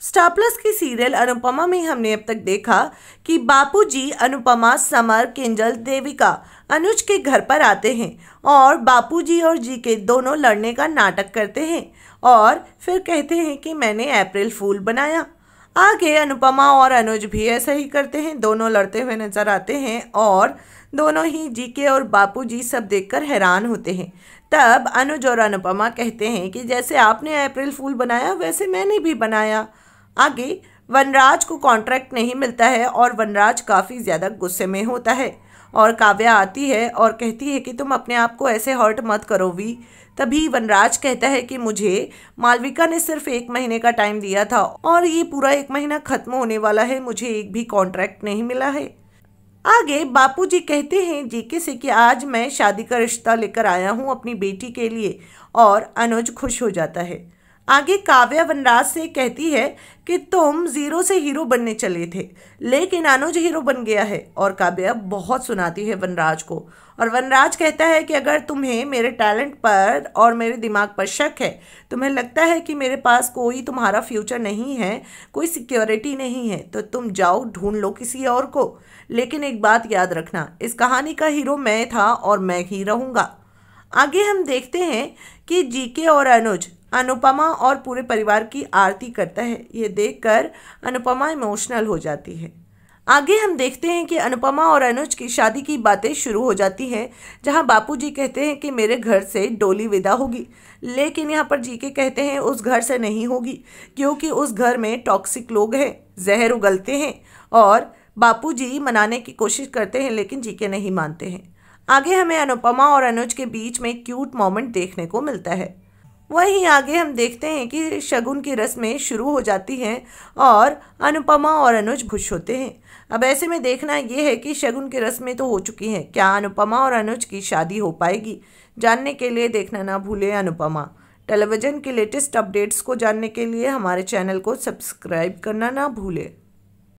star Plus की serial Anupama में हमने अब तक देखा कि बापूजी अनुपमा समर किंजल देविका अनुज के घर पर आते हैं और बापूजी और जी के दोनों लड़ने का नाटक करते हैं और फिर कहते हैं कि मैंने अप्रैल फूल बनाया आगे अनुपमा और अनुज भी ऐसा ही करते हैं दोनों लड़ते हुए नजर आते हैं और दोनों ही जी के और जी सब देख हैरान होते हैं तब अनुज और अनुपमा कहते हैं कि जैसे आपने अप्रैल फूल बनाया वैसे मैंने भी बनाया आगे वनराज को कॉन्ट्रैक्ट नहीं मिलता है और वनराज काफ़ी ज़्यादा गुस्से में होता है और काव्या आती है और कहती है कि तुम अपने आप को ऐसे हर्ट मत करो भी तभी वनराज कहता है कि मुझे मालविका ने सिर्फ एक महीने का टाइम दिया था और ये पूरा एक महीना ख़त्म होने वाला है मुझे एक भी कॉन्ट्रैक्ट नहीं मिला है आगे बापूजी कहते हैं जीके से कि आज मैं शादी का रिश्ता लेकर आया हूँ अपनी बेटी के लिए और अनुज खुश हो जाता है आगे काव्या वनराज से कहती है कि तुम जीरो से हीरो बनने चले थे लेकिन अनुज हीरो बन गया है और काव्या बहुत सुनाती है वनराज को और वनराज कहता है कि अगर तुम्हें मेरे टैलेंट पर और मेरे दिमाग पर शक है तुम्हें लगता है कि मेरे पास कोई तुम्हारा फ्यूचर नहीं है कोई सिक्योरिटी नहीं है तो तुम जाओ ढूंढ लो किसी और को लेकिन एक बात याद रखना इस कहानी का हीरो मैं था और मैं ही रहूँगा आगे हम देखते हैं कि जीके और अनुज अनुपमा और पूरे परिवार की आरती करता है ये देखकर अनुपमा इमोशनल हो जाती है आगे हम देखते हैं कि अनुपमा और अनुज की शादी की बातें शुरू हो जाती हैं जहां बापूजी कहते हैं कि मेरे घर से डोली विदा होगी लेकिन यहां पर जीके कहते हैं उस घर से नहीं होगी क्योंकि उस घर में टॉक्सिक लोग हैं जहर उगलते हैं और बापूजी मनाने की कोशिश करते हैं लेकिन जीके नहीं मानते हैं आगे हमें अनुपमा और अनुज के बीच में क्यूट मोमेंट देखने को मिलता है वहीं आगे हम देखते हैं कि शगुन की रस्में शुरू हो जाती हैं और अनुपमा और अनुज खुश होते हैं अब ऐसे में देखना यह है कि शगुन की रस्में तो हो चुकी हैं क्या अनुपमा और अनुज की शादी हो पाएगी जानने के लिए देखना ना भूलें अनुपमा टेलीविज़न के लेटेस्ट अपडेट्स को जानने के लिए हमारे चैनल को सब्सक्राइब करना ना भूलें